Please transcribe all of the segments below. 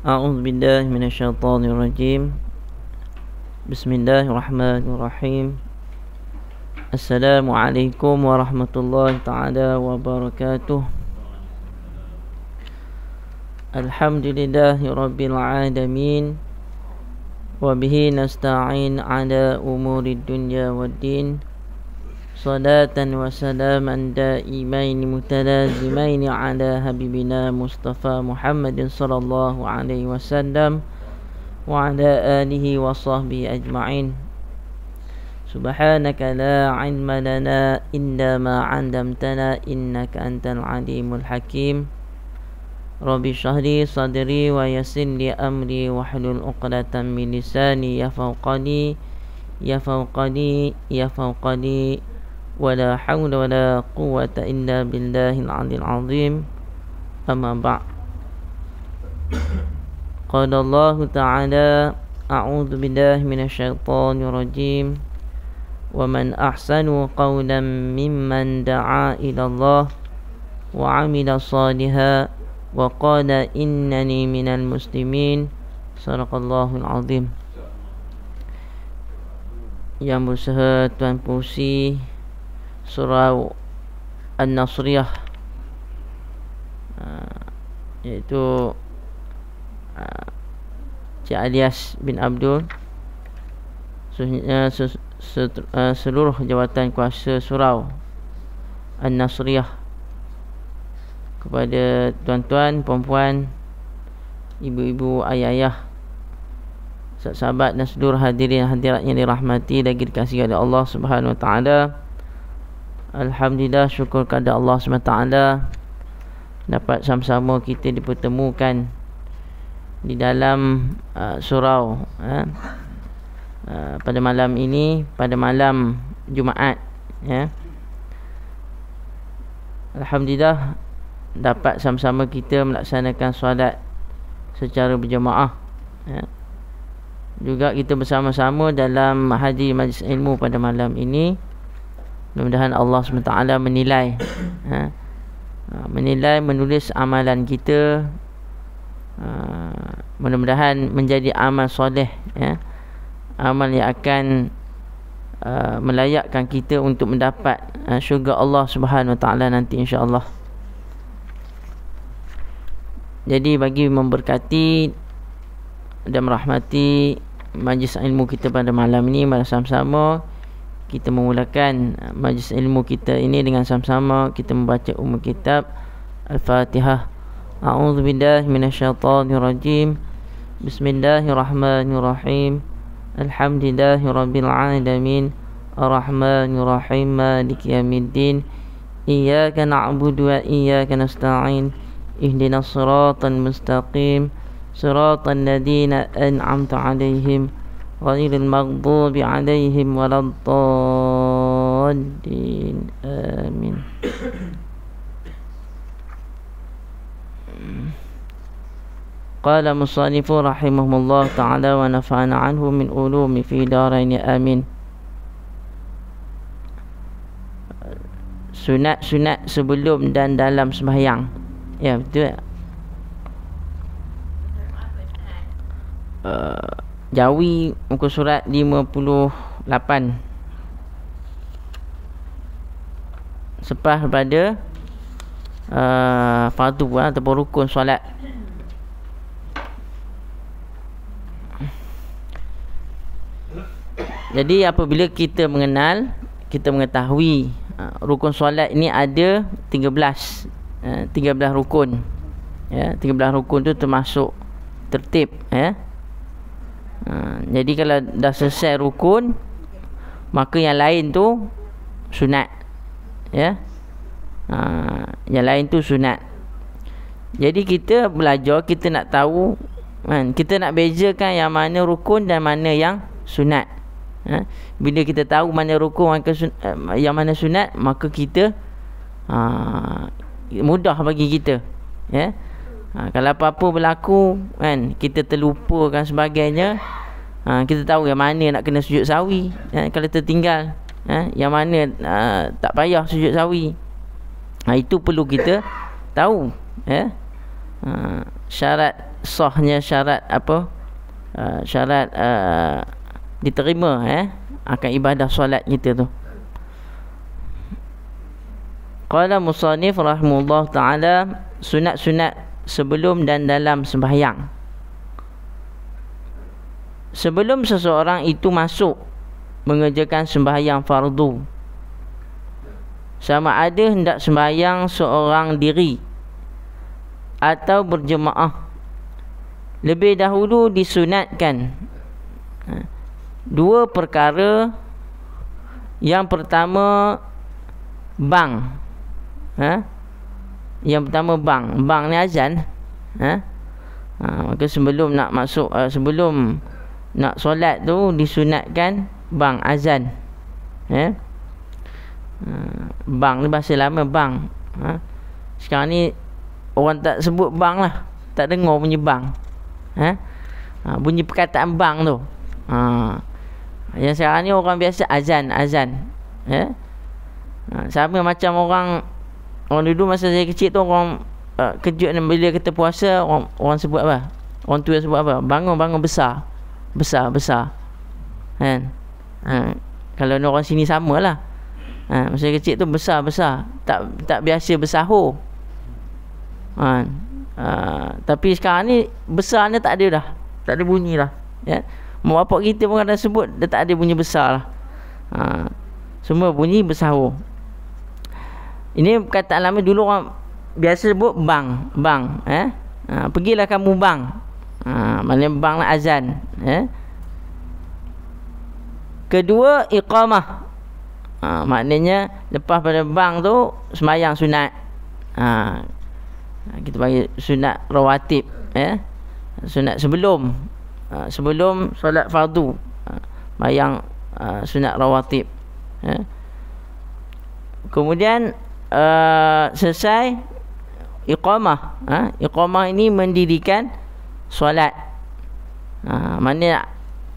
أعوذ بالله من الشيطان الرجيم بسم الله الرحمن الرحيم السلام عليكم ورحمة الله تعالى وبركاته الحمد لله رب العالمين وبه نستعين على أمور الدنيا والدين صلاة وسلاما دائمين متلازمين على حبيبنا مصطفى محمد صلى الله عليه وسلم وعلى آله وصحبه أجمعين سبحانك لا علم لنا إلا ما علمتنا إنك أنت العليم الحكيم رب اشرح لي صدري ويسر لي أمري واحلل عقدة من لساني يفوقني يفوقني يفوقني ولا حول ولا قوة إلا بالله العلي العظيم أما بعد قال الله تعالى أعوذ بالله من الشيطان الرجيم ومن أحسن قولا ممن دعا إلى الله وعمل صالحا وقال إنني من المسلمين صدق الله العظيم Yang berusaha Tuan surau An-Nasriyah ah, iaitu ah, Cik Alias bin Abdul ah, seluruh jawatan kuasa surau An-Nasriyah kepada tuan-tuan, puan-puan ibu-ibu, ayah-ayah sahabat dan seluruh hadirin hadirat yang dirahmati dan dikasihi oleh Allah Subhanahu Wa Taala. Alhamdulillah syukur kepada Allah SWT Dapat sama-sama kita dipertemukan Di dalam uh, surau eh? uh, Pada malam ini Pada malam Jumaat ya? Alhamdulillah Dapat sama-sama kita melaksanakan solat Secara berjemaah ya? Juga kita bersama-sama dalam hadir majlis ilmu pada malam ini Mudah-mudahan Allah SWT menilai ha, ha, Menilai menulis amalan kita ha, Mudah-mudahan menjadi amal soleh ya, Amal yang akan uh, Melayakkan kita untuk mendapat uh, Syurga Allah SWT nanti insya Allah. Jadi bagi memberkati Dan merahmati Majlis ilmu kita pada malam ini Bersama-sama kita memulakan uh, majlis ilmu kita ini dengan sama-sama kita membaca umum kitab Al-Fatihah A'udhu billahi minasyaitanir rajim Bismillahirrahmanirrahim Alhamdulillahi rabbil alamin Ar-Rahmanirrahim Malik yamiddin Iyaka na'budu wa iyaka nasta'in Ihdina siratan mustaqim Siratan ladina an'amta alaihim غير المغضوب عليهم ولا الضالين آمين قال مصنف رحمه الله تعالى ونفعنا عنه من علوم في دارين آمين sunat-sunat sebelum dan dalam sembahyang ya betul tak? Uh, Jawi muka surat 58 Sepas pada uh, Fardu uh, ataupun rukun solat Jadi apabila kita mengenal Kita mengetahui uh, Rukun solat ini ada 13 uh, 13 rukun Ya, 13 rukun tu termasuk tertib ya ha, jadi kalau dah selesai rukun maka yang lain tu sunat ya ha, yang lain tu sunat jadi kita belajar kita nak tahu kan kita nak bezakan yang mana rukun dan mana yang sunat ha, bila kita tahu mana rukun mana sunat, eh, yang mana sunat maka kita ha, mudah bagi kita ya ha, kalau apa-apa berlaku kan kita terlupakan sebagainya ha, kita tahu yang mana nak kena sujud sawi ha, kalau tertinggal ha, yang mana ha, tak payah sujud sawi ha, itu perlu kita tahu ya ha, syarat sahnya syarat apa ha, syarat uh, diterima eh akan ibadah solat kita tu Qala musannif rahimullah taala sunat-sunat sebelum dan dalam sembahyang sebelum seseorang itu masuk mengerjakan sembahyang fardu sama ada hendak sembahyang seorang diri atau berjemaah lebih dahulu disunatkan ha, dua perkara yang pertama bang ha? yang pertama bang bang ni azan eh? ha, maka sebelum nak masuk uh, sebelum nak solat tu disunatkan bang azan eh? ha, bang ni bahasa lama bang ha? sekarang ni orang tak sebut bang lah tak dengar bunyi bang eh? ha, bunyi perkataan bang tu ha, yang sekarang ni orang biasa azan azan eh? ha, sama macam orang orang dulu masa saya kecil tu orang uh, kejut dan bila kita puasa orang, orang sebut apa orang tua sebut apa bangun bangun besar besar besar kan ha. kalau ni orang sini samalah ha. masa kecil tu besar besar tak tak biasa bersahur ha. Ha. tapi sekarang ni besar ni tak ada dah tak ada bunyi lah ya mak bapak kita pun kadang sebut dia tak ada bunyi besar lah ha. semua bunyi bersahur ini kata lama dulu orang biasa sebut bang, bang, eh. Ha, pergilah kamu bang. Ha, maknanya banglah azan, eh. Kedua iqamah. Ha, maknanya lepas pada bang tu semayang sunat. Ha, kita panggil sunat rawatib, eh. Sunat sebelum ha, sebelum solat fardu. Ha, bayang ha, sunat rawatib, eh. Kemudian Eh, selesai iqamah ha? iqamah ini mendirikan solat ha, mana nak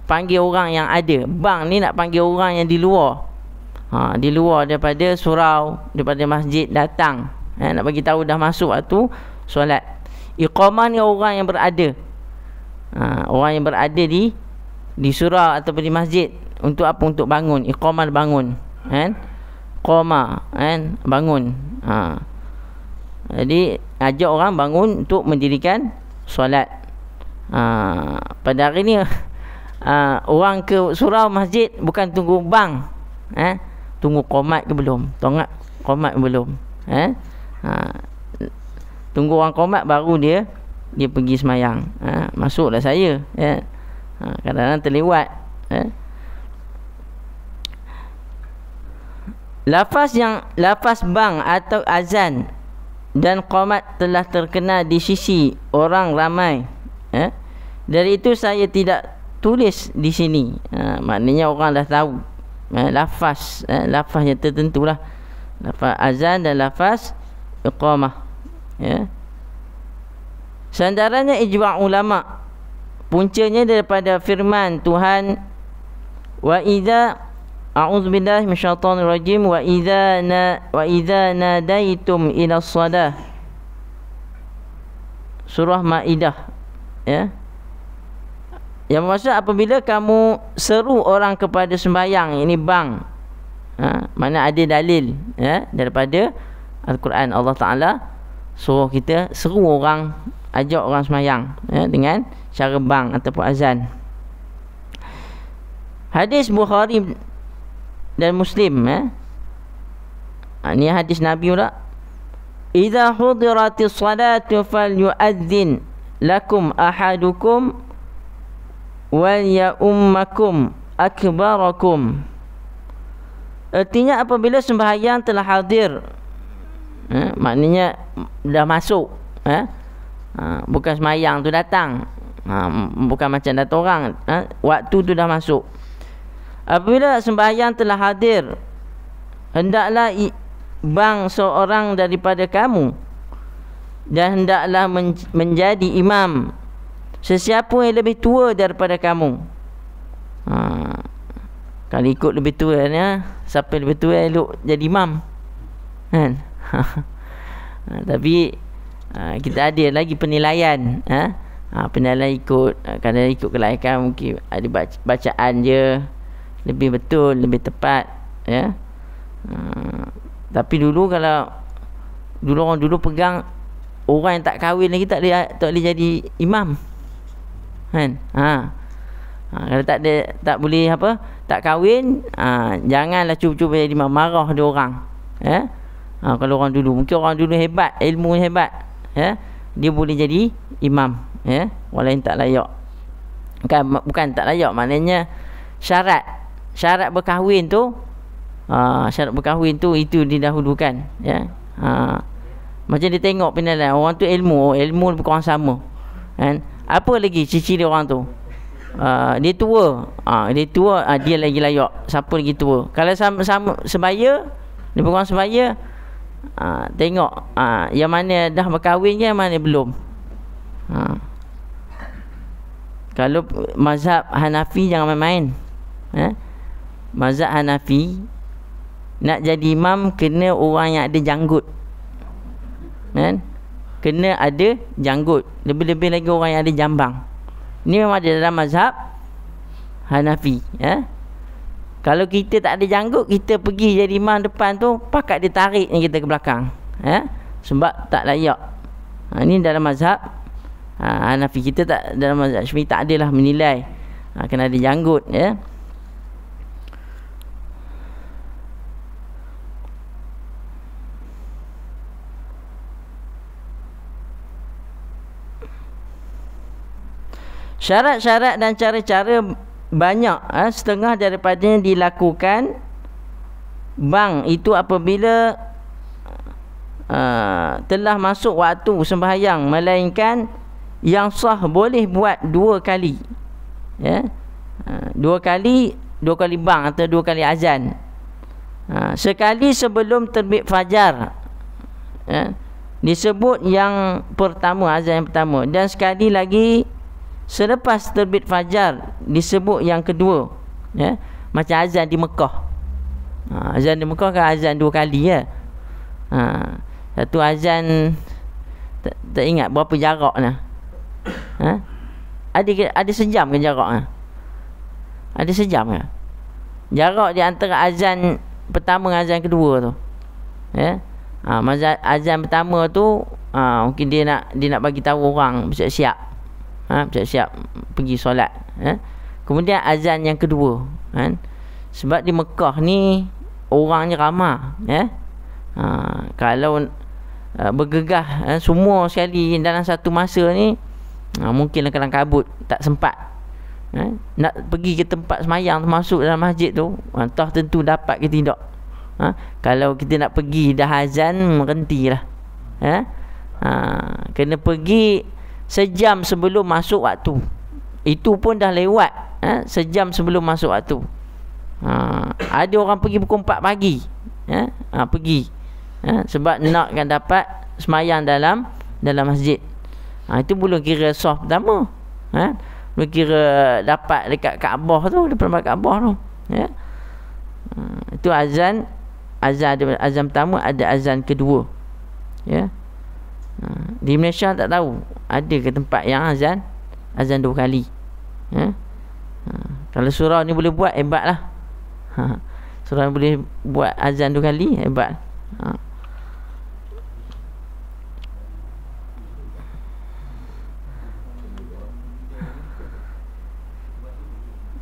panggil orang yang ada bang ni nak panggil orang yang di luar ha, di luar daripada surau daripada masjid datang ha, nak bagi tahu dah masuk waktu solat iqamah ni orang yang berada ha, orang yang berada di di surau ataupun di masjid untuk apa untuk bangun iqamah bangun kan ha? qoma kan bangun ha. jadi ajak orang bangun untuk mendirikan solat ha. pada hari ni ha, orang ke surau masjid bukan tunggu bang eh ha. tunggu komat ke belum tongak komat belum eh ha. tunggu orang komat baru dia dia pergi semayang ha. masuklah saya eh ha. kadang-kadang terlewat eh ha. Lafaz yang lafaz bang atau azan dan qomat telah terkena di sisi orang ramai. Eh? Dari itu saya tidak tulis di sini. Ha, maknanya orang dah tahu eh, lafaz eh, lafaz yang tertentulah lafaz azan dan lafaz iqamah. Ya. Eh? Sandarannya ijma' ulama. Puncanya daripada firman Tuhan wa idza A'udzu billahi minasyaitonir rajim wa idza na wa idza nadaitum ila shalah Surah Maidah ya Yang maksud apabila kamu seru orang kepada sembahyang ini bang ha? mana ada dalil ya daripada al-Quran Allah Taala suruh kita seru orang ajak orang sembahyang ya dengan cara bang ataupun azan Hadis Bukhari dan Muslim eh? ha, ni hadis Nabi pula Iza hudiratis salatu fal lakum ahadukum wal ya'ummakum akbarakum Artinya apabila sembahyang telah hadir eh, Maknanya dah masuk eh? ha, Bukan sembahyang tu datang ha, Bukan macam datang orang ha, Waktu tu dah masuk Apabila sembahyang telah hadir Hendaklah bang seorang daripada kamu Dan hendaklah men menjadi imam Sesiapa yang lebih tua daripada kamu ha. Kalau ikut lebih tua ni kan, ya? Siapa lebih tua elok jadi imam kan? ha. Tapi ha, kita ada lagi penilaian ha? Ha, Penilaian ikut ha, ikut kelayakan mungkin ada bacaan je lebih betul, lebih tepat ya. Hmm. Tapi dulu kalau dulu orang dulu pegang orang yang tak kahwin lagi tak boleh tak boleh jadi imam. Kan? Ha. ha. Kalau tak ada tak boleh apa? Tak kahwin, ha. janganlah cuba-cuba jadi imam marah dia orang. Ya. Ha. kalau orang dulu mungkin orang dulu hebat, ilmu hebat, ya. Dia boleh jadi imam, ya. Walau tak layak. Bukan bukan tak layak, maknanya syarat syarat berkahwin tu ha, syarat berkahwin tu itu didahulukan ya ha, macam dia tengok penilaian orang tu ilmu oh, ilmu lebih kurang sama kan apa lagi ciri-ciri orang tu Uh, dia tua ha, dia tua uh, dia lagi layak siapa lagi tua kalau sama, sama sebaya lebih kurang sebaya uh, tengok uh, yang mana dah berkahwin yang mana belum ha. kalau mazhab Hanafi jangan main-main eh? mazhab Hanafi nak jadi imam kena orang yang ada janggut kan kena ada janggut lebih-lebih lagi orang yang ada jambang Ini memang ada dalam mazhab Hanafi ya eh? kalau kita tak ada janggut kita pergi jadi imam depan tu pakat dia tarik ni kita ke belakang ya eh? sebab tak layak ha, ni dalam mazhab ha, Hanafi kita tak dalam mazhab Syafi'i tak adalah menilai ha, kena ada janggut ya eh? syarat-syarat dan cara-cara banyak eh, setengah daripadanya dilakukan bang itu apabila uh, telah masuk waktu sembahyang melainkan yang sah boleh buat dua kali ya yeah. Ha, uh, dua kali dua kali bang atau dua kali azan uh, sekali sebelum terbit fajar yeah. disebut yang pertama azan yang pertama dan sekali lagi selepas terbit fajar disebut yang kedua ya macam azan di Mekah ha, azan di Mekah kan azan dua kali ya ha, satu azan tak, tak ingat berapa jarak ha? ada ada sejam ke jarak ha? ada sejam ke jarak di antara azan pertama dan azan kedua tu ya ha, azan pertama tu ha, mungkin dia nak dia nak bagi tahu orang siap-siap ha, siap-siap pergi solat ha. kemudian azan yang kedua ha. sebab di Mekah ni orangnya ramah. ya ha, kalau ha, bergegah ha, semua sekali dalam satu masa ni ha, mungkin kadang kabut tak sempat ha, nak pergi ke tempat semayang masuk dalam masjid tu ha, entah ha, tentu dapat ke tidak ha, kalau kita nak pergi dah azan merhentilah ya ha. ha, kena pergi sejam sebelum masuk waktu itu pun dah lewat eh? sejam sebelum masuk waktu ha, ada orang pergi pukul 4 pagi eh? ha, pergi eh? sebab nak kan dapat semayang dalam dalam masjid ha, itu belum kira soft pertama eh? belum kira dapat dekat Kaabah tu pernah depan Kaabah tu ya ha, itu azan azan ada azan pertama ada azan kedua ya ha. di Malaysia tak tahu ada ke tempat yang azan azan dua kali ha. Ha. kalau surau ni boleh buat hebat lah. ha. surau ni boleh buat azan dua kali hebat ha.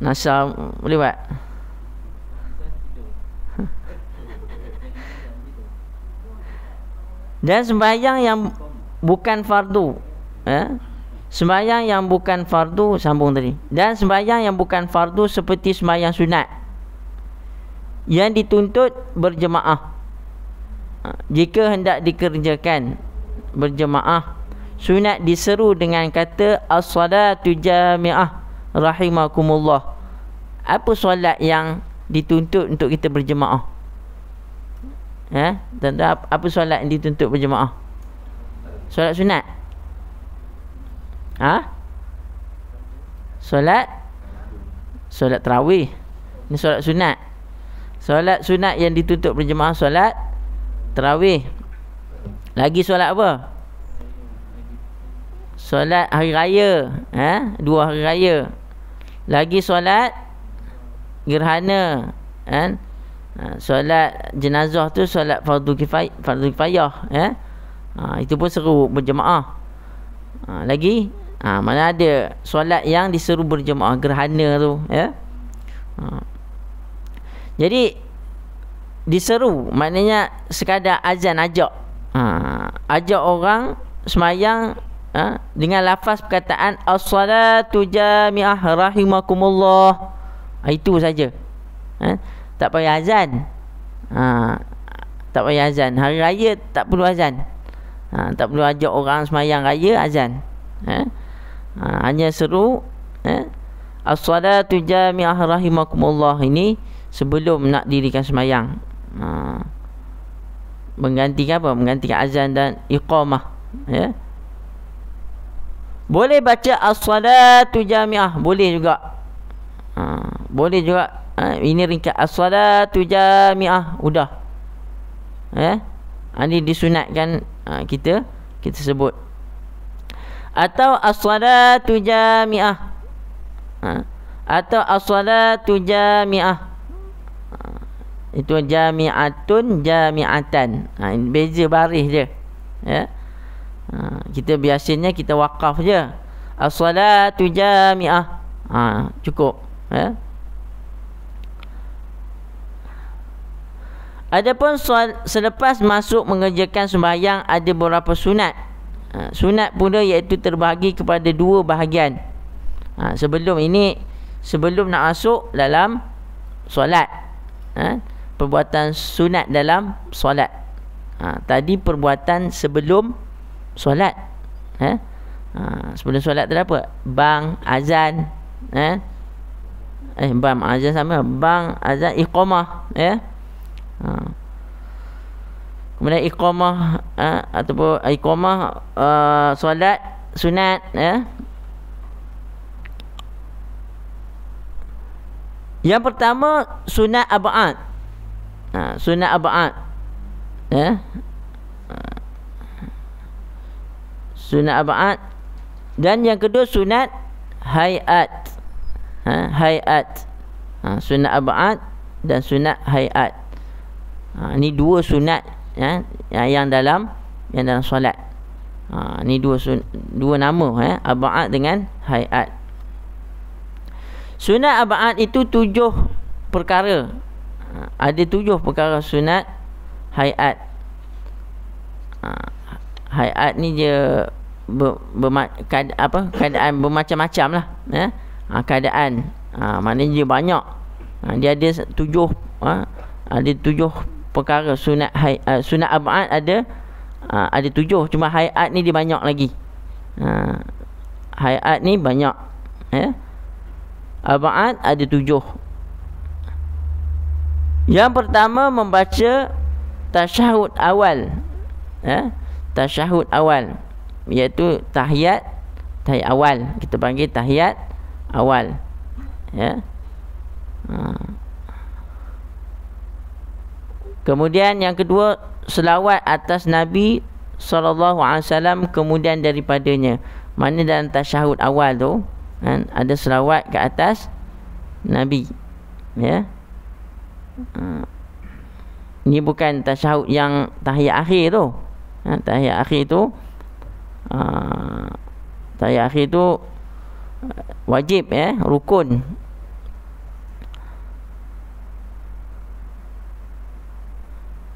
Nasa boleh buat ha. Dan sembahyang yang bukan fardu ya eh? sembahyang yang bukan fardu sambung tadi dan sembahyang yang bukan fardu seperti sembahyang sunat yang dituntut berjemaah ha, jika hendak dikerjakan berjemaah sunat diseru dengan kata as-salatu jami'ah rahimakumullah apa solat yang dituntut untuk kita berjemaah ya ha? eh? tentu apa solat yang dituntut berjemaah solat sunat ah solat solat terawih. ini solat sunat solat sunat yang dituntut berjemaah solat terawih. lagi solat apa solat hari raya ha? dua hari raya lagi solat gerhana kan ha? solat jenazah tu solat fardu kifayah fardu ha? ha, Itu pun seru berjemaah ha, Lagi ha, Mana ada solat yang diseru berjemaah Gerhana tu ya? Ha. Jadi Diseru Maknanya sekadar azan ajak ha, Ajak orang Semayang ha, Dengan lafaz perkataan As-salatu jami'ah rahimakumullah ha, Itu saja ha, Tak payah azan ha, tak payah azan Hari raya tak perlu azan ha, tak perlu ajak orang semayang raya azan eh? ha, hanya seru eh? as-salatu jami'ah rahimakumullah ini sebelum nak dirikan semayang ha, menggantikan apa? menggantikan azan dan iqamah ya boleh baca as-salatu jami'ah boleh juga ha, boleh juga ha, ini ringkat as-salatu jami'ah udah eh? Ah, ini disunatkan ha, kita kita sebut atau as-salatu jami'ah ha. atau as-salatu jami'ah ha. itu jami'atun jami'atan ha. beza baris je ya ha. kita biasanya kita wakaf je as-salatu jami'ah ha. cukup ya Adapun selepas masuk mengerjakan sembahyang ada beberapa sunat. Ha, sunat pula iaitu terbahagi kepada dua bahagian. Ha, sebelum ini sebelum nak masuk dalam solat. Ha, perbuatan sunat dalam solat. Tadi perbuatan sebelum solat. Sebelum solat tu apa? Bang, azan. Eh, bang azan sama. Bang, azan, ikhomah. Eh, ya. ikhomah ha. kemudian iqamah ha, ataupun iqamah uh, solat sunat ya yang pertama sunat abad ha, sunat abad ya ha. sunat abad dan yang kedua sunat hayat ha, hayat ha, sunat abad dan sunat hayat ha, ni dua sunat ya, yang dalam yang dalam solat ha, ni dua sun, dua nama ya, abad dengan hayat sunat abad itu tujuh perkara ha, ada tujuh perkara sunat hayat ha, hayat ni je ber, berma, kad, apa keadaan bermacam-macam lah ya. ha, keadaan ha, maknanya dia banyak ha, dia ada tujuh ha, ada tujuh perkara sunat hai, uh, sunat abad ada uh, ada tujuh cuma hayat ni dia banyak lagi ha, uh, hayat ni banyak ya eh? abad ada tujuh yang pertama membaca tasyahud awal ya eh? tasyahud awal iaitu tahiyat tahiyat awal kita panggil tahiyat awal ya eh? ha. Kemudian yang kedua selawat atas Nabi saw. kemudian daripadanya. Mana dalam tasyahud awal tu kan ada selawat ke atas Nabi. Ya. Hmm. Ini bukan tasyahud yang tahiyah akhir tu. Ha, tahiyat akhir tu ha, tahiyat akhir tu ah, wajib ya, rukun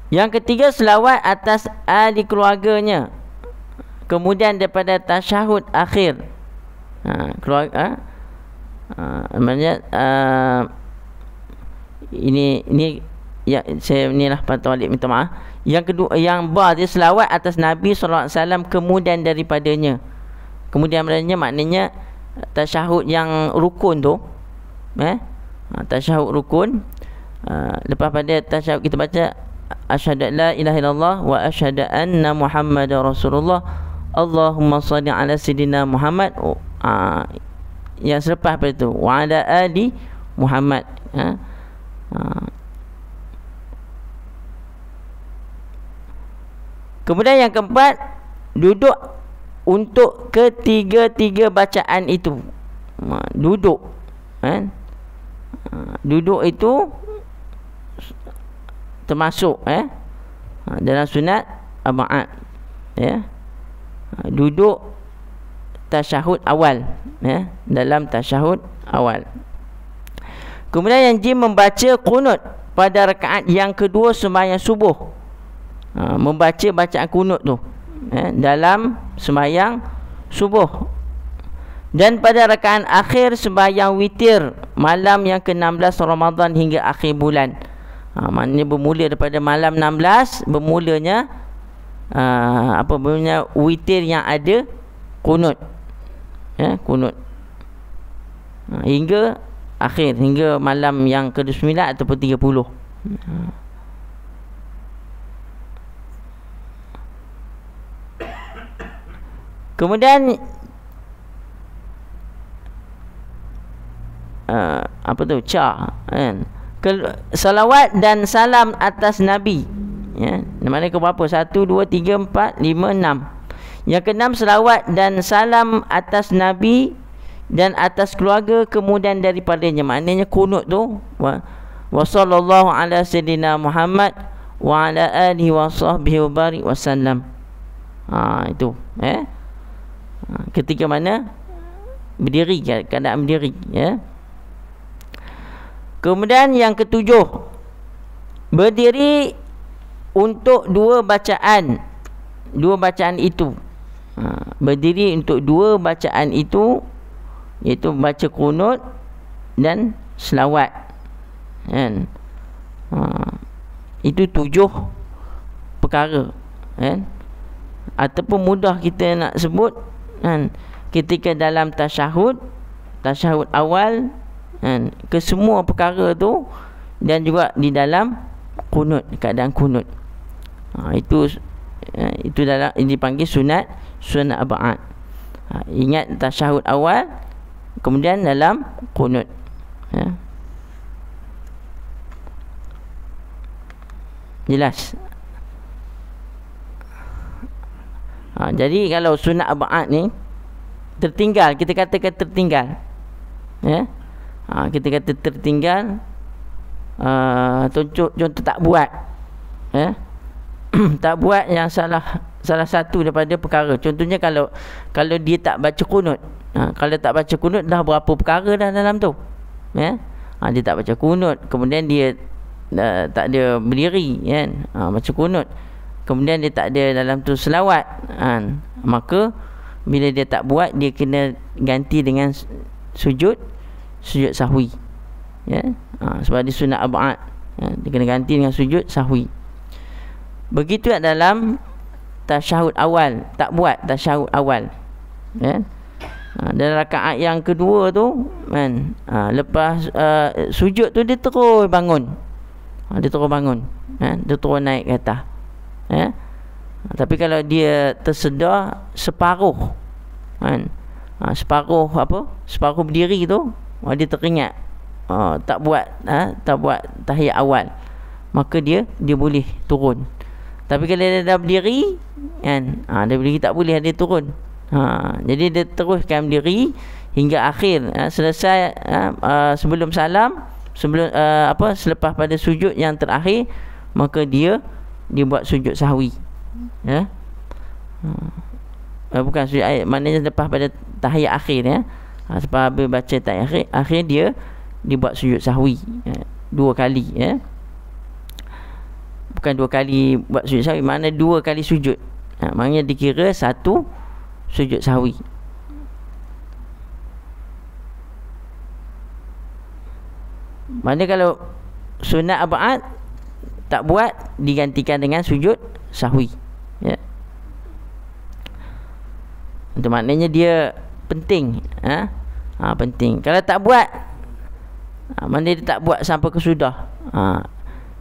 Yang ketiga selawat atas ahli keluarganya. Kemudian daripada tasyahud akhir. Ha, keluarga. Ha, ha maksudnya uh, ini ini ya saya inilah pantau Ali minta maaf. Yang kedua yang ba dia selawat atas Nabi sallallahu alaihi wasallam kemudian daripadanya. Kemudian maknanya maknanya tasyahud yang rukun tu eh ha, tasyahud rukun uh, lepas pada tasyahud kita baca asyhadu la ilaha illallah wa asyhadu anna Muhammad rasulullah Allahumma salli ala sayidina Muhammad uh, yang selepas pada itu wa ala ali Muhammad ha? Ha. Kemudian yang keempat duduk untuk ketiga-tiga bacaan itu. Ha, duduk. Ha? Ha, duduk itu termasuk eh ha, dalam sunat abad ya ha, duduk tasyahud awal ya dalam tasyahud awal kemudian yang jim membaca kunut pada rakaat yang kedua sembahyang subuh ha, membaca bacaan kunut tu ya dalam sembahyang subuh dan pada rakaat akhir sembahyang witir malam yang ke-16 Ramadan hingga akhir bulan ha, maknanya bermula daripada malam 16 bermulanya ha, apa bermulanya witir yang ada kunut ya kunut ha, hingga akhir hingga malam yang ke-9 ataupun 30 ha. kemudian Uh, apa tu cha kan eh? salawat dan salam atas Nabi ya namanya ke berapa 1 2 3 4 5 6 yang keenam salawat dan salam atas nabi dan atas keluarga kemudian daripadanya maknanya kunut tu wa, wa sallallahu ala sayidina Muhammad wa ala alihi wa sahbihi wa barik wasallam ha, itu eh ha, ketika mana berdiri keadaan berdiri ya eh? Kemudian yang ketujuh Berdiri untuk dua bacaan Dua bacaan itu ha, Berdiri untuk dua bacaan itu Iaitu baca kunut dan selawat kan? Ha. Itu tujuh perkara kan? Ataupun mudah kita nak sebut kan? Ketika dalam tasyahud Tasyahud awal kan, ke perkara tu dan juga di dalam kunut keadaan kunut ha, itu ha, itu dalam ini panggil sunat sunat abad ha, ingat tasyahud awal kemudian dalam kunut ya. jelas ha, jadi kalau sunat abad ni tertinggal kita katakan tertinggal ya ha, kita kata tertinggal uh, contoh tak buat eh? tak buat yang salah salah satu daripada perkara contohnya kalau kalau dia tak baca kunut ha, kalau tak baca kunut dah berapa perkara dah dalam tu ya eh? ha, dia tak baca kunut kemudian dia uh, tak ada berdiri kan ha, baca kunut kemudian dia tak ada dalam tu selawat ha, maka bila dia tak buat dia kena ganti dengan sujud sujud sahwi ya ha, sebab di sunat abad ya, dia kena ganti dengan sujud sahwi begitu dalam tasyahud awal tak buat tasyahud awal ya ha, dan rakaat yang kedua tu kan ha, lepas uh, sujud tu dia terus bangun ha, dia terus bangun ya ha, dia terus naik kereta ya ha, tapi kalau dia tersedar separuh kan ha, separuh apa separuh berdiri tu oh, dia teringat oh, tak buat ha? tak buat tahiyat awal maka dia dia boleh turun tapi kalau dia dah berdiri kan ha, dia berdiri tak boleh dia turun ha, jadi dia teruskan berdiri hingga akhir ha, selesai ha, uh, sebelum salam sebelum uh, apa selepas pada sujud yang terakhir maka dia dia buat sujud sahwi ya ha. Uh, bukan sujud air maknanya lepas pada tahiyat akhir ya ha, sebab habis baca tayyib akhir, akhir dia dibuat sujud sahwi ha, dua kali ya bukan dua kali buat sujud sahwi mana dua kali sujud ha, maknanya dikira satu sujud sahwi mana kalau sunat abad tak buat digantikan dengan sujud sahwi ya itu maknanya dia penting ha? ha, penting kalau tak buat ha, mana dia tak buat sampai kesudah ha,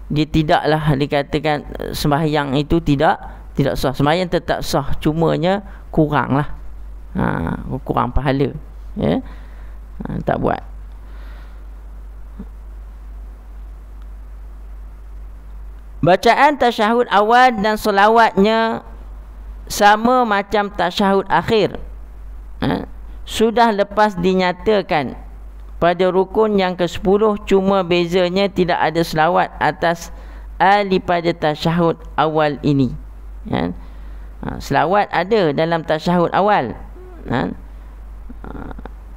dia tidaklah dikatakan sembahyang itu tidak tidak sah sembahyang tetap sah cumanya kuranglah ha, kurang pahala ya ha, tak buat Bacaan tasyahud awal dan selawatnya sama macam tasyahud akhir. Ha? sudah lepas dinyatakan pada rukun yang ke-10 cuma bezanya tidak ada selawat atas ali pada tasyahud awal ini ya. ha, selawat ada dalam tasyahud awal ha. Ha,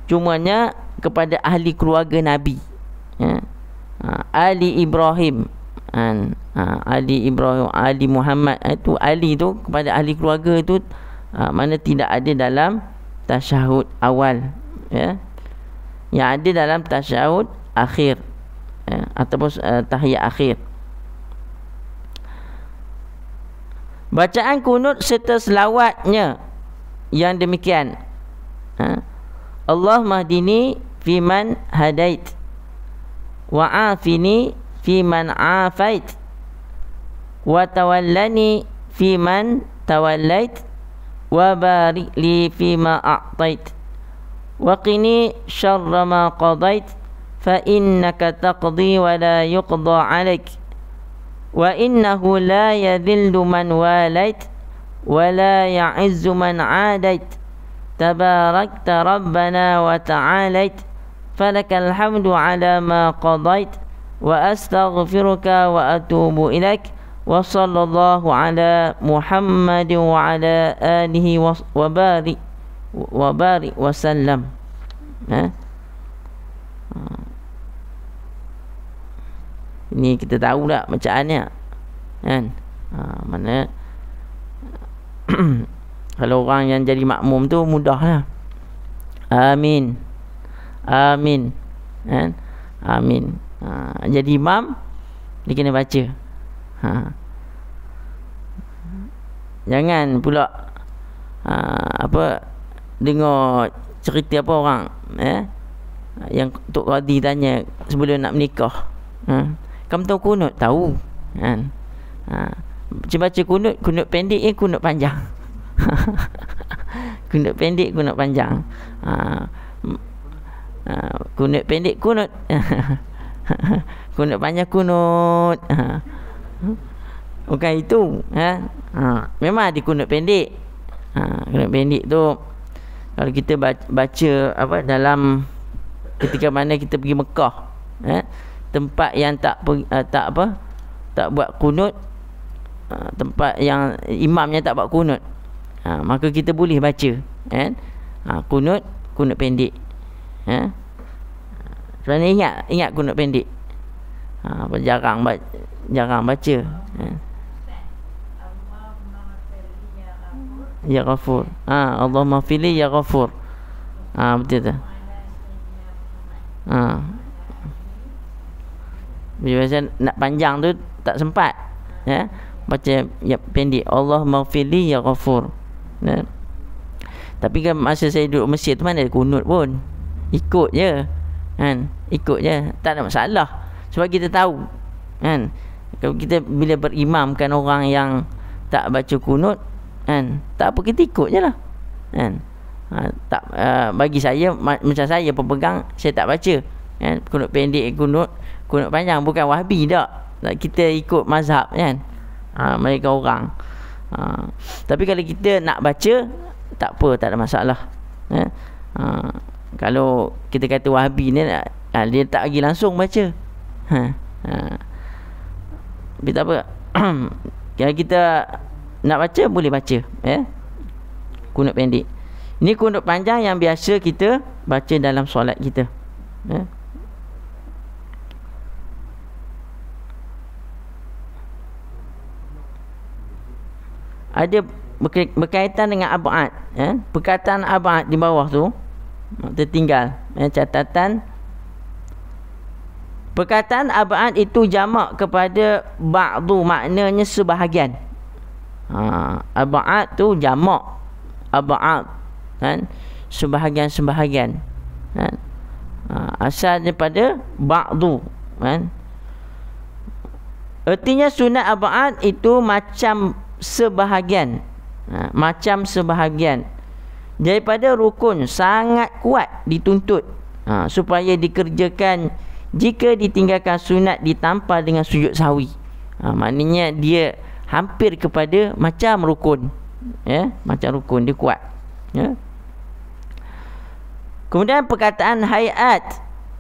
cumanya kepada ahli keluarga Nabi ya. ha, ahli Ibrahim ha, ahli Ibrahim Ali Muhammad ha, itu ali itu kepada ahli keluarga itu ha, mana tidak ada dalam tasyahud awal ya yang ada dalam tasyahud akhir ya ataupun uh, tahiyat akhir bacaan kunut serta selawatnya yang demikian ha? Allah mahdini fi man hadait wa afini fi man afait wa tawallani fi man tawallait وبارك لي فيما أعطيت وقني شر ما قضيت فإنك تقضي ولا يقضى عليك وإنه لا يذل من واليت ولا يعز من عاديت تباركت ربنا وتعاليت فلك الحمد على ما قضيت وأستغفرك وأتوب إليك وصلى الله على محمد وعلى آله وبارك وبارك وسلم ها ini kita tahu lah bacaannya kan ha, mana kalau orang yang jadi makmum tu mudahlah amin amin kan amin ha, jadi imam dia kena baca ha. jangan pula ha, apa dengar cerita apa orang eh yang Tok Radhi tanya sebelum nak menikah ha. kamu tahu kunut? tahu kan ha. baca-baca kunut kunut pendek eh kunut panjang kunut pendek kunut panjang ha. ha kunut pendek kunut kunut panjang kunut ha. Bukan itu ha? Ha. Memang ada kunut pendek ha. Kunut pendek tu Kalau kita baca apa Dalam ketika mana kita pergi Mekah ha? Tempat yang tak uh, tak apa Tak buat kunut ha. Tempat yang imamnya tak buat kunut ha. Maka kita boleh baca kan? ha. Kunut Kunut pendek ha? Sebenarnya ingat, ingat kunut pendek ha, jarang baca jarang baca ha. ya ghafur ha, Allah mafili ya ghafur ha, betul tak ha. biasa nak panjang tu tak sempat ya baca ya pendek Allah mafili ya ghafur ya. tapi kan masa saya duduk Mesir tu mana ada kunut pun ikut je kan ikut je tak ada masalah sebab kita tahu kan kalau kita bila berimamkan orang yang tak baca kunut kan tak apa kita ikut je lah kan ha, tak uh, bagi saya ma- macam saya pemegang saya tak baca kan kunut pendek kunut kunut panjang bukan wahabi dak tak kita ikut mazhab kan ha, mereka orang ha, tapi kalau kita nak baca tak apa tak ada masalah kan? ha, kalau kita kata wahabi ni ha, dia tak lagi langsung baca tapi ha, ha. tak apa Kalau kita nak baca boleh baca eh? Ya. kunut pendek ini kunut panjang yang biasa kita baca dalam solat kita eh? ada berkaitan dengan abad ya eh? perkataan abad di bawah tu tertinggal eh? catatan Perkataan abad itu jamak kepada ba'du maknanya sebahagian. Ha, abad tu jamak abad kan sebahagian-sebahagian. Kan? Ha, asal daripada ba'du kan. Artinya sunat abad itu macam sebahagian. Ha, macam sebahagian daripada rukun sangat kuat dituntut ha, supaya dikerjakan jika ditinggalkan sunat ditampar dengan sujud sawi ha, maknanya dia hampir kepada macam rukun ya macam rukun dia kuat ya kemudian perkataan hayat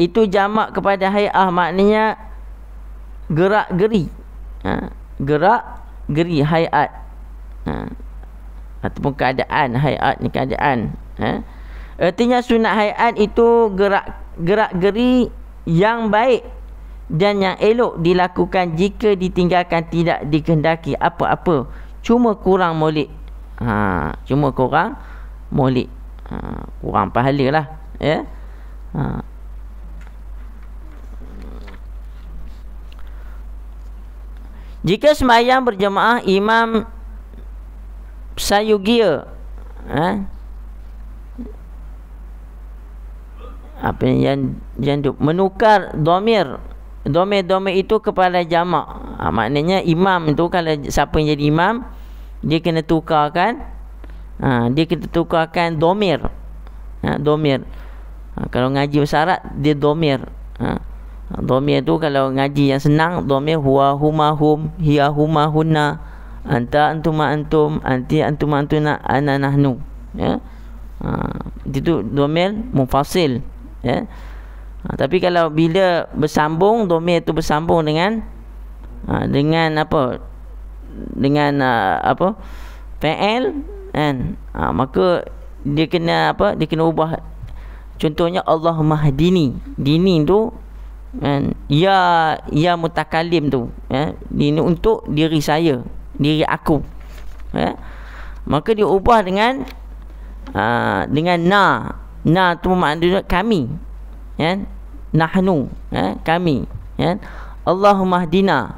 itu jamak kepada hayah maknanya gerak geri ha, gerak geri hayat ha, ataupun keadaan hayat ni keadaan ha. Artinya sunat hayat itu gerak gerak geri yang baik dan yang elok dilakukan jika ditinggalkan tidak dikehendaki apa-apa cuma kurang molek ha cuma kurang molek ha kurang pahalalah ya ha jika sembahyang berjemaah imam sayugia ha apa yang yang tu menukar domir domir domir itu kepada jamak ha, maknanya imam itu kalau siapa yang jadi imam dia kena tukarkan ha, dia kena tukarkan domir ha, domir ha, kalau ngaji bersyarat dia domir ha, domir itu kalau ngaji yang senang domir huwa huma hum hiya huma hunna anta antuma antum anti antuma antuna ana nahnu ya ha, itu domir mufasil ya. Ha, tapi kalau bila bersambung domain itu bersambung dengan ha, dengan apa dengan ha, apa pl kan ha, maka dia kena apa dia kena ubah contohnya Allah Mahdini dini tu kan ya ya mutakallim tu ya ini untuk diri saya diri aku ya maka dia ubah dengan ha, dengan na na tu maknanya kami ya nahnu ya kami ya Allahumma hdina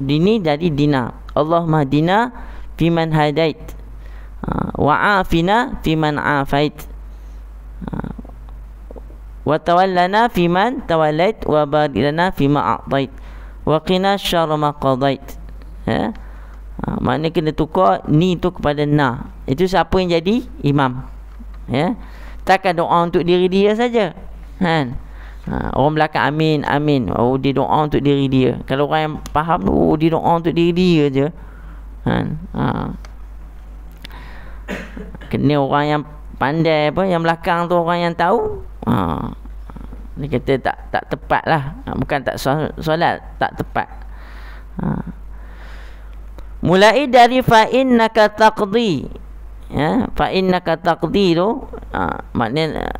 dini dari dina Allahumma hdina fi man hadait ha, wa afina fi man afait ha, wa tawallana fi man tawallait wa barilana fi ma a'tait wa qina syarra ma qadait ya ha, maknanya kena tukar ni tu kepada na itu siapa yang jadi imam ya takkan doa untuk diri dia saja kan ha, orang belakang amin amin oh dia doa untuk diri dia kalau orang yang faham oh dia doa untuk diri dia je kan ha. kena orang yang pandai apa yang belakang tu orang yang tahu ha. ni kata tak tak tepat lah ha, bukan tak solat tak tepat ha. mulai dari fa'innaka taqdi ya fa innaka taqdiru ha, maknanya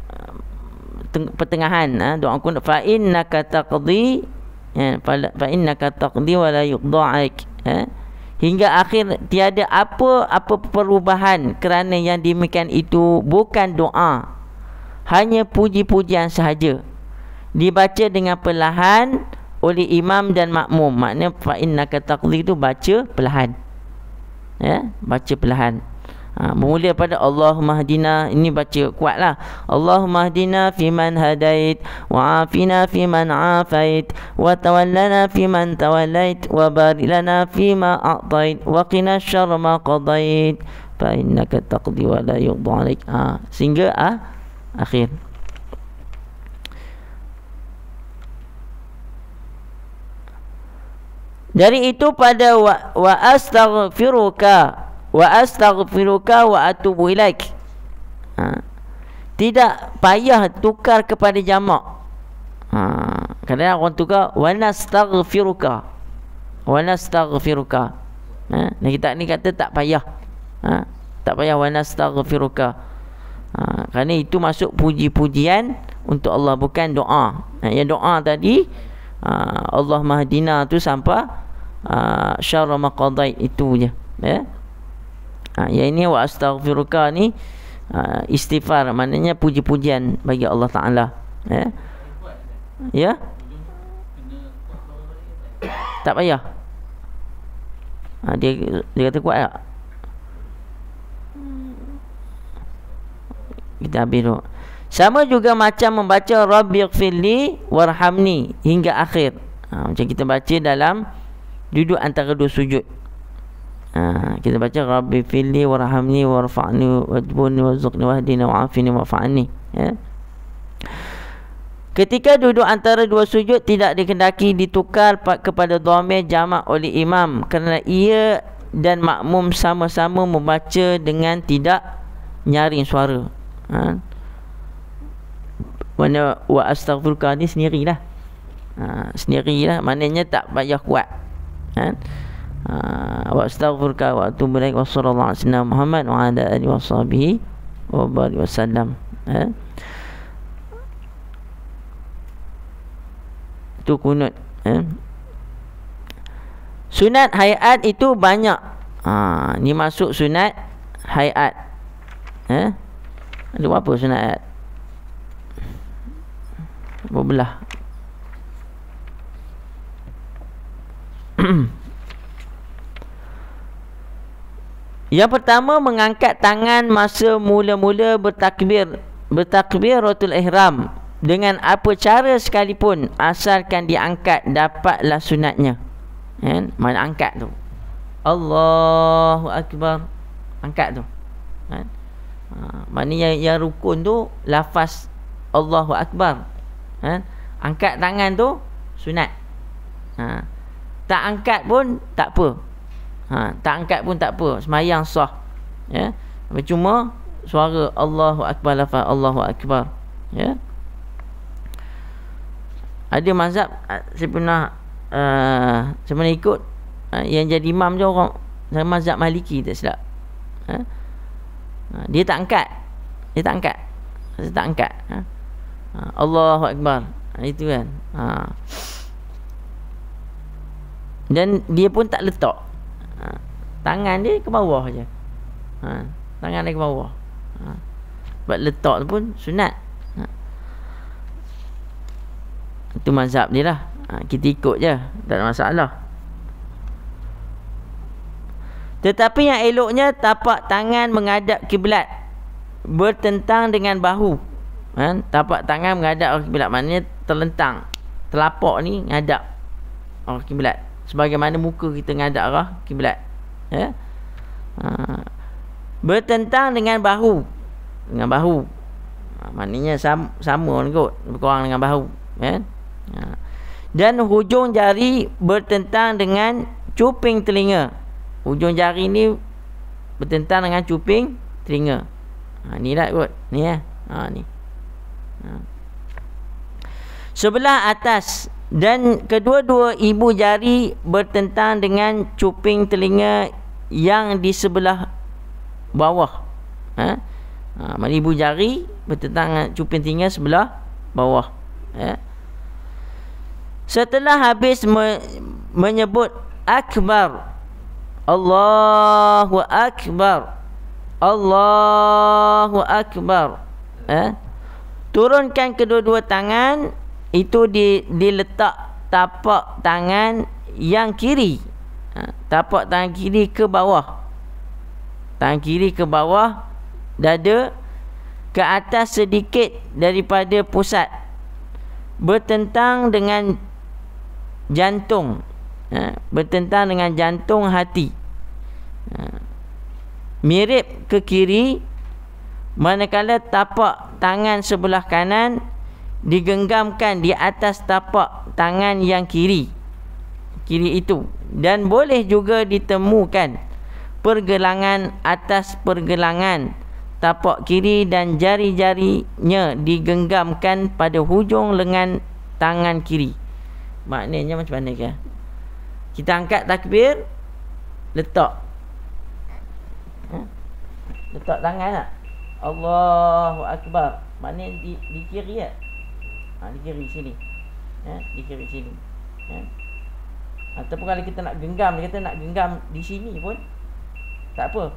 pertengahan ha, doa kun fa innaka taqdi ya fa, fa innaka taqdi wa la yuqda aik ya hingga akhir tiada apa apa perubahan kerana yang demikian itu bukan doa hanya puji-pujian sahaja dibaca dengan perlahan oleh imam dan makmum maknanya fa innaka taqdi tu baca perlahan ya baca perlahan ha, bermula pada Allahumma hadina ini baca kuatlah Allahumma hadina fi man hadait wa afina fi man afait wa tawallana fi man tawallait wa barik lana fi ma a'tait wa qina syarra ma qadait fa innaka taqdi wa la yuqda ha, sehingga ah ha, akhir Dari itu pada wa, wa astaghfiruka wa astaghfiruka wa atubu ilaik ha. tidak payah tukar kepada jamak ha. kadang orang tukar wa nastaghfiruka wa nastaghfiruka ha. nah, kita ni kata tak payah ha. tak payah wa nastaghfiruka ha. kerana itu masuk puji-pujian untuk Allah bukan doa ha. yang doa tadi ha. Allah mahdina tu sampai ha. syarra maqadai itu je ya ha ha, yang ini wa astaghfiruka ni ha, istighfar maknanya puji-pujian bagi Allah Taala ya ya tak payah ha, dia dia kata kuat tak kita habis sama juga macam membaca Rabbi Ghafirli Warhamni hingga akhir. Ha, macam kita baca dalam duduk antara dua sujud. Ha, kita baca rabbi fili warhamni warfa'ni wajbunni warzuqni wahdini wa'afini wa'fa'ni ya Ketika duduk antara dua sujud tidak dikendaki ditukar kepada dhamir jamak oleh imam kerana ia dan makmum sama-sama membaca dengan tidak nyaring suara. Ha. Mana wa astaghfiruka ni sendirilah. Ha sendirilah maknanya tak payah kuat. Ha. Ah, wa astaghfiruka wa atubu ilaik wa sallallahu alaihi wasallam Muhammad wa sahbihi wa barik wa sallam eh? kunut eh? sunat hayat itu banyak ha, ni masuk sunat hayat eh? ada apa sunat hayat berbelah Yang pertama mengangkat tangan masa mula-mula bertakbir bertakbir rotul ihram dengan apa cara sekalipun asalkan diangkat dapatlah sunatnya. Kan? Mana angkat tu? Allahu akbar. Angkat tu. Kan? Ha, maknanya yang, yang rukun tu lafaz Allahu akbar. Kan? Angkat tangan tu sunat. Ha. Tak angkat pun tak apa ha, tak angkat pun tak apa semayang sah ya tapi cuma suara Allahu Akbar lafaz Allahu Akbar ya ada mazhab ah, saya pernah uh, saya pernah ikut uh, yang jadi imam je orang saya mazhab maliki tak silap ha? ha dia tak angkat dia tak angkat dia tak angkat ha? ha Allahu Akbar ha, itu kan ha. dan dia pun tak letak Tangan dia ke bawah je ha. Tangan dia ke bawah ha. Sebab letak tu pun sunat ha. Itu mazhab ni lah ha. Kita ikut je Tak ada masalah Tetapi yang eloknya Tapak tangan menghadap kiblat Bertentang dengan bahu ha. Tapak tangan menghadap kiblat Maknanya terlentang Telapak ni menghadap Oh, kiblat sebagaimana muka kita menghadap arah kiblat ya. Ha. bertentang dengan bahu dengan bahu ha. maknanya sama, sama orang kot kurang dengan bahu ya. ha. dan hujung jari bertentang dengan cuping telinga hujung jari ni bertentang dengan cuping telinga ha. ni lah kot ni ya ha. ni ha. sebelah atas dan kedua-dua ibu jari bertentang dengan cuping telinga yang di sebelah bawah ha? ha mana ibu jari bertentangan cuping tinggal sebelah bawah ya setelah habis me- menyebut akbar Allahu akbar Allahu akbar ya turunkan kedua-dua tangan itu di diletak tapak tangan yang kiri ha, tapak tangan kiri ke bawah tangan kiri ke bawah dada ke atas sedikit daripada pusat bertentang dengan jantung ha, bertentang dengan jantung hati ha, mirip ke kiri manakala tapak tangan sebelah kanan digenggamkan di atas tapak tangan yang kiri kiri itu dan boleh juga ditemukan pergelangan atas pergelangan tapak kiri dan jari-jarinya digenggamkan pada hujung lengan tangan kiri maknanya macam mana ke kita angkat takbir letak ha? letak tangan tak lah. Allahu Akbar maknanya di, di kiri tak ya? ha, di kiri sini ya? di kiri sini ya? Ataupun kalau kita nak genggam Dia kata nak genggam di sini pun Tak apa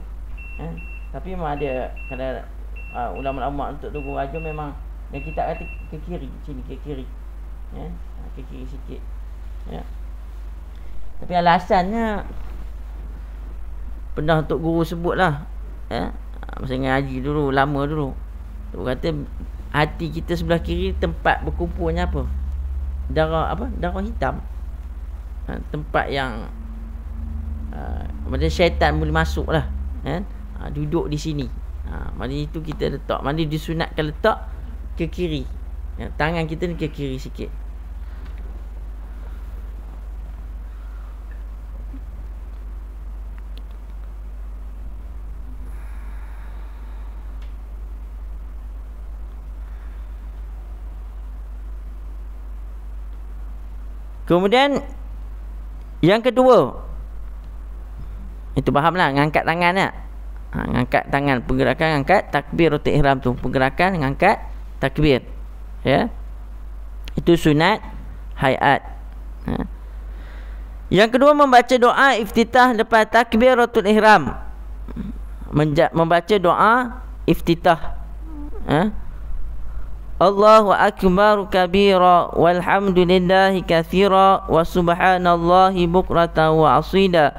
eh? Tapi memang ada Kalau uh, ulama-ulama untuk tunggu raja memang Dan kita kata ke kiri Sini ke kiri eh? Ah, ke kiri sikit ya. Tapi alasannya Pernah untuk guru sebut lah eh? Masa dengan haji dulu Lama dulu Tu kata hati kita sebelah kiri tempat berkumpulnya apa? Darah apa? Darah hitam. Ha, tempat yang ha, syaitan boleh masuk lah kan? ha, duduk di sini ha, mana itu kita letak mana disunatkan letak ke kiri ha, tangan kita ni ke kiri sikit Kemudian yang kedua Itu faham lah Ngangkat tangan lah ha, Ngangkat tangan Pergerakan ngangkat Takbir roti ihram tu Pergerakan ngangkat Takbir Ya Itu sunat Hayat ha. Yang kedua membaca doa iftitah lepas takbir rotul ihram Membaca doa iftitah ha. Allahu akbar kabira walhamdulillahi kathira wa subhanallahi bukratan wa asida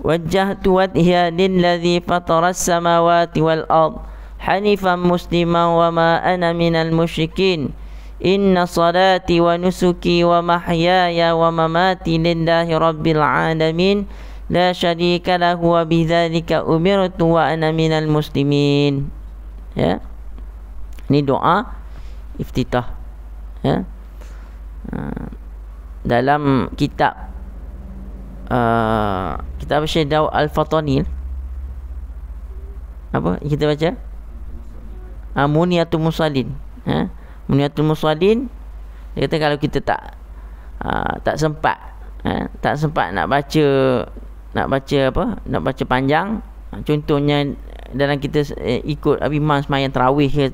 wajjahtu wadhiya lilladhi fatara samawati wal ard hanifan musliman wa ma ana minal musyrikin inna salati wa nusuki wa mahyaya wa mamati lillahi rabbil alamin la syarika lahu wa bidzalika umirtu wa ana minal muslimin ya yeah. Ini doa iftitah. Ya. Ha. Dalam kitab uh, kitab Syekh Daud Al-Fatani apa kita baca? Amuniyatul ah, Musallin. Ya. Amuniyatul Musallin dia kata kalau kita tak uh, tak sempat eh, tak sempat nak baca nak baca apa nak baca panjang contohnya dalam kita eh, ikut imam semayan tarawih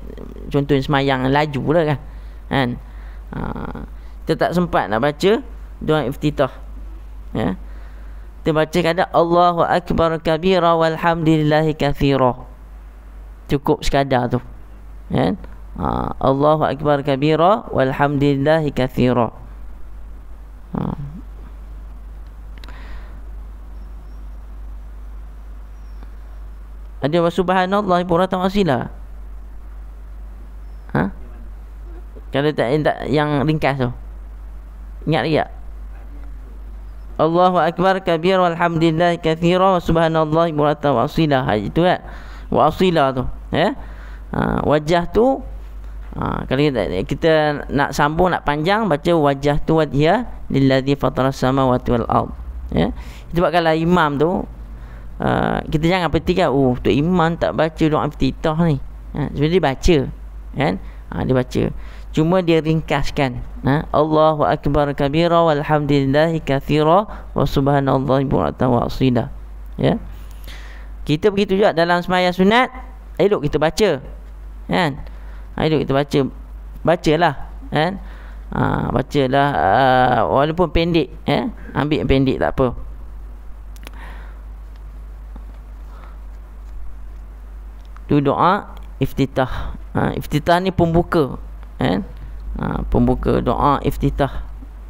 contoh semayang laju lah kan kan ha. kita tak sempat nak baca doa iftitah ya kita baca kadang kan Allahu Akbar kabira walhamdulillahi kathira cukup sekadar tu kan ha. Allahu Akbar kabira walhamdulillahi kathira ha. Ada subhanallah ibu rata wasilah Ha? Kalau tak, tak yang ringkas tu. Ingat lagi tak? Allahu akbar kabir walhamdulillah kathira wa subhanallah murata wa asila ha, itu kan wa asila tu ya ha, wajah tu ha, kalau kita, kita nak sambung nak panjang baca wajah tu wajah lillazi fatara samawati wal al. ya itu sebab kalau imam tu ha, kita jangan petikan oh tu imam tak baca doa iftitah ni ha, sebenarnya dia baca kan ha, dia baca cuma dia ringkaskan ha Allahu akbar kabira walhamdulillah kathira wa subhanallahi bi'ta wa asida ya kita begitu juga dalam sembahyang sunat elok kita baca kan ha, elok kita baca bacalah kan ha, bacalah uh, walaupun pendek eh ambil pendek tak apa tu doa iftitah ha, iftitah ni pembuka eh? ha, pembuka doa iftitah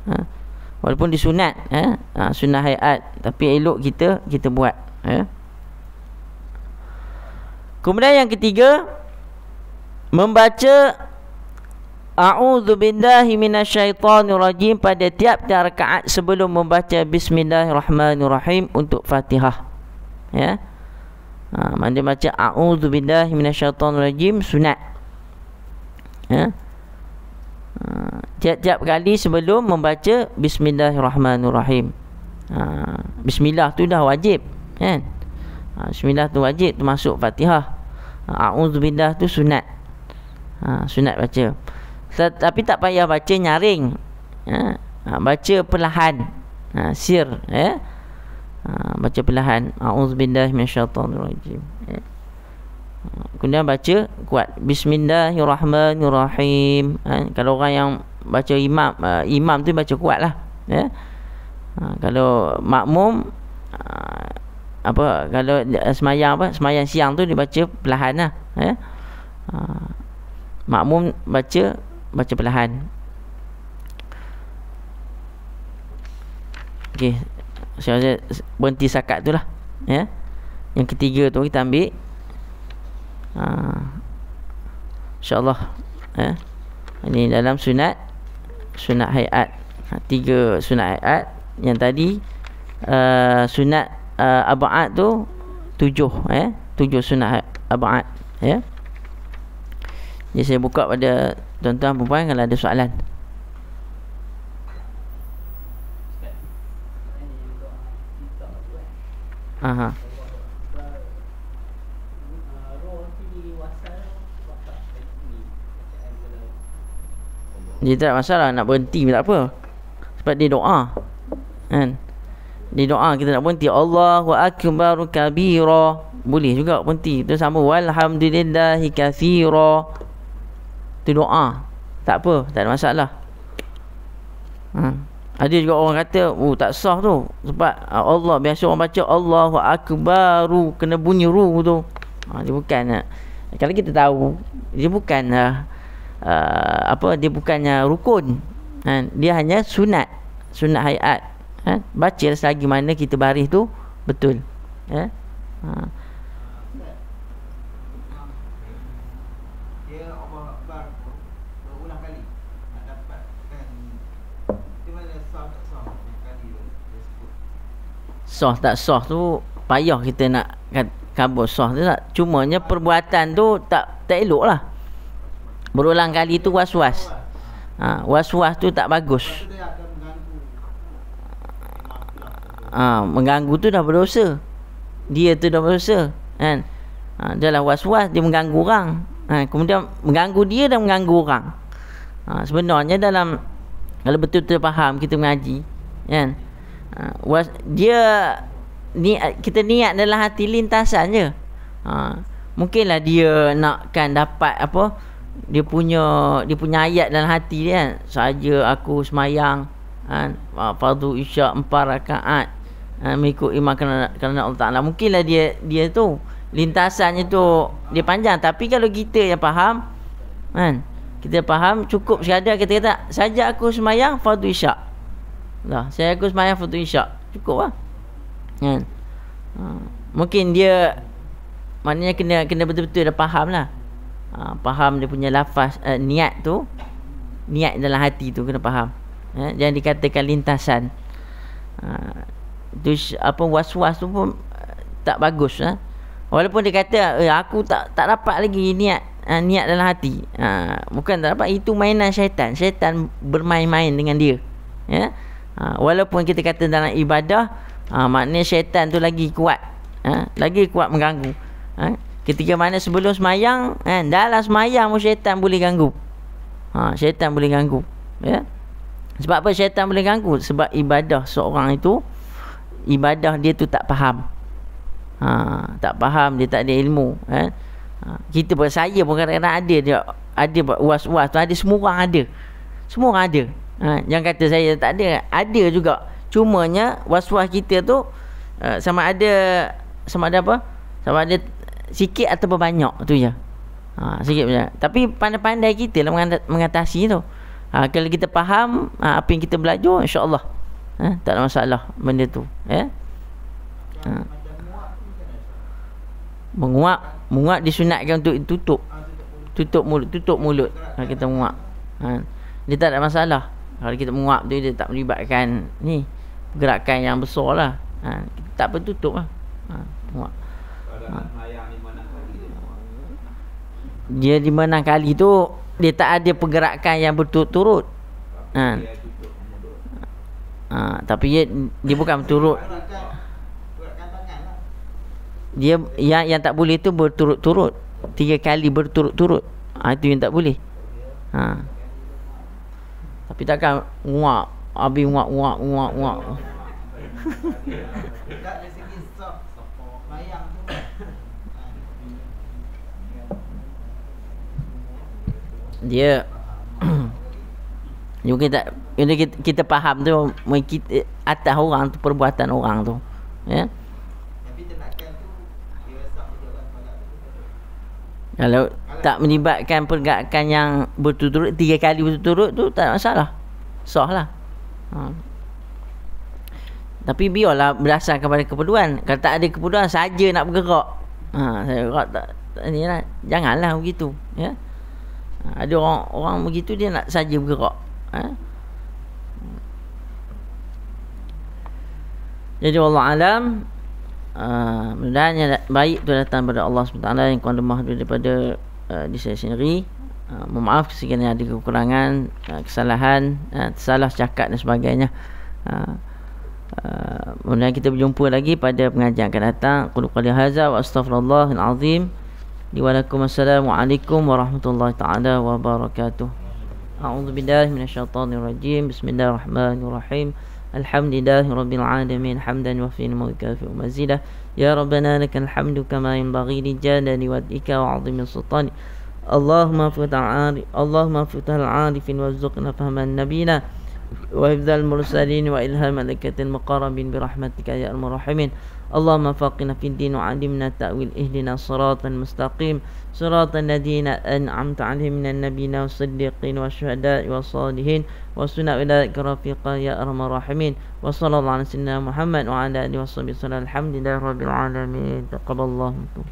ha? walaupun disunat eh? Ha? ha, sunnah hayat tapi elok kita kita buat eh? kemudian yang ketiga membaca A'udzu billahi minasyaitonir rajim pada tiap-tiap rakaat sebelum membaca bismillahirrahmanirrahim untuk Fatihah. Ya ha, Mana baca A'udhu billahi minasyaitan rajim Sunat ya? ha, Tiap-tiap kali sebelum membaca Bismillahirrahmanirrahim ha, Bismillah tu dah wajib kan? Ha, Bismillah tu wajib termasuk fatihah ha, A'udhu billahi tu sunat ha, Sunat baca Tapi tak payah baca nyaring ha, ha Baca perlahan ha, Sir Ya eh? Ha, baca perlahan auzubillahi minasyaitonirrajim ya. kemudian baca kuat bismillahirrahmanirrahim ha, kalau orang yang baca imam uh, imam tu baca kuat lah ya ha, kalau makmum uh, apa kalau semayang apa semayang siang tu dibaca perlahan lah ya ha, makmum baca baca perlahan Okay saya so, berhenti sakat tu lah ya yeah? yang ketiga tu kita ambil ha. Allah, ya yeah? ini dalam sunat sunat haiat ha, tiga sunat haiat yang tadi uh, sunat uh, ha, abaat tu tujuh ya yeah? tujuh sunat abaat ya yeah? jadi saya buka pada tuan-tuan puan-puan kalau ada soalan Aha. Dia tak masalah nak berhenti pun tak apa. Sebab dia doa. Kan? Dia doa kita nak berhenti. Allahu akbar kabira. Boleh juga berhenti. Tu sama walhamdulillah kathira. Tu doa. Tak apa, tak ada masalah. Hmm ada juga orang kata oh tak sah tu sebab ah, Allah biasa orang baca Allahu akbaru kena bunyi ru tu ha, dia bukan kalau kita tahu dia bukan uh, apa dia bukannya rukun ha, dia hanya sunat sunat hayat ha, baca lagi mana kita baris tu betul ya ha. ha. Soh tak soh tu payah kita nak kabur soh tu tak cumanya perbuatan tu tak tak elok lah berulang kali tu was-was ha, was-was tu tak bagus ha, mengganggu tu dah berdosa dia tu dah berdosa kan ha, dia lah was-was dia mengganggu orang ha, kemudian mengganggu dia dan mengganggu orang ha, sebenarnya dalam kalau betul-betul faham kita mengaji kan ya? ha, dia ni kita niat dalam hati lintasan je ha, mungkinlah dia nakkan dapat apa dia punya dia punya ayat dalam hati dia kan saja aku semayang kan ha, fardu isya empat rakaat ha, mengikut imam kerana, kerana Allah Ta'ala mungkinlah dia dia tu lintasannya tu dia panjang tapi kalau kita yang faham kan kita faham cukup sekadar kita kata saja aku semayang fardu isya' lah saya aku semayang fardu isyak cukup lah kan ha. mungkin dia maknanya kena kena betul-betul dah faham lah ha. faham dia punya lafaz uh, niat tu niat dalam hati tu kena faham ya. jangan dikatakan lintasan ha. tu apa was-was tu pun eh, tak bagus lah ha. walaupun dia kata eh, aku tak tak dapat lagi niat Ha, niat dalam hati ha, Bukan tak dapat Itu mainan syaitan Syaitan bermain-main dengan dia Ya ha, walaupun kita kata dalam ibadah ha, maknanya syaitan tu lagi kuat ha, lagi kuat mengganggu ha, ketika mana sebelum semayang ha, dalam semayang pun syaitan boleh ganggu ha, syaitan boleh ganggu ya? sebab apa syaitan boleh ganggu sebab ibadah seorang itu ibadah dia tu tak faham ha, tak faham dia tak ada ilmu ha, ha kita pun saya pun kadang-kadang ada dia ada was-was tu ada semua orang ada semua orang ada ha, Jangan kata saya tak ada Ada juga Cumanya Was-was kita tu uh, Sama ada Sama ada apa Sama ada Sikit atau banyak tu je ha, Sikit banyak Tapi pandai-pandai kita lah Mengatasi tu ha, Kalau kita faham ha, Apa yang kita belajar InsyaAllah ha, Tak ada masalah Benda tu Ya eh? ha. Menguap Menguap disunatkan untuk tutup Tutup mulut Tutup mulut ha, Kita menguap ha. Dia tak ada masalah kalau kita menguap tu dia tak melibatkan ni gerakan yang besar lah. Ha, kita tak perlu tutup lah. Ha, menguap. Ha. Dia lima enam kali tu dia tak ada pergerakan yang berturut-turut. Ha. Ha, tapi dia, dia bukan berturut. Lah. Dia yang yang tak boleh tu berturut-turut. Tiga kali berturut-turut. Ha, itu yang tak boleh. Ya. Ha. Tapi takkan nguak Habis nguak nguak nguak nguak Dia Yo kita ini kita, kita faham tu kita atas orang tu perbuatan orang tu. Ya. Tapi tenakan tu dia tak Kalau tak melibatkan pergerakan yang berturut-turut tiga kali berturut-turut tu tak masalah sah lah ha. tapi biarlah berdasar kepada keperluan kalau tak ada keperluan saja nak bergerak ha, saya bergerak tak, tak ni lah. janganlah begitu ya ha, ada orang orang begitu dia nak saja bergerak ha? Jadi Allah alam uh, ha, Mudahnya baik tu datang pada Allah SWT Yang kuan lemah daripada Uh, di saya sendiri uh, mohon maaf sekiranya ada kekurangan uh, kesalahan salah cakap dan sebagainya kemudian kita berjumpa lagi pada pengajian akan datang qul qali hadza wa astaghfirullahal azim wa alaikum assalamualaikum warahmatullahi taala wabarakatuh a'udzu billahi minasyaitonir rajim bismillahirrahmanirrahim alhamdulillahi rabbil alamin hamdan wa fi'l mulki wa mazidah يا ربنا لك الحمد كما ينبغي لجلال وجهك وعظيم سلطانك اللهم فتح عارف اللهم فتح العارفين وارزقنا فهم النبينا وحفظ المرسلين وإلهام ملكة المقربين برحمتك يا أرحم الراحمين اللهم فقنا في الدين وعلمنا تأويل اهدنا صراطا مستقيم صراط الذين أنعمت عليهم من النبيين والصديقين والشهداء والصالحين وسنة أولئك رفيقا يا أرحم الراحمين وصلى الله على سيدنا محمد وعلى آله وصحبه وسلم الحمد لله رب العالمين تقبل الله منكم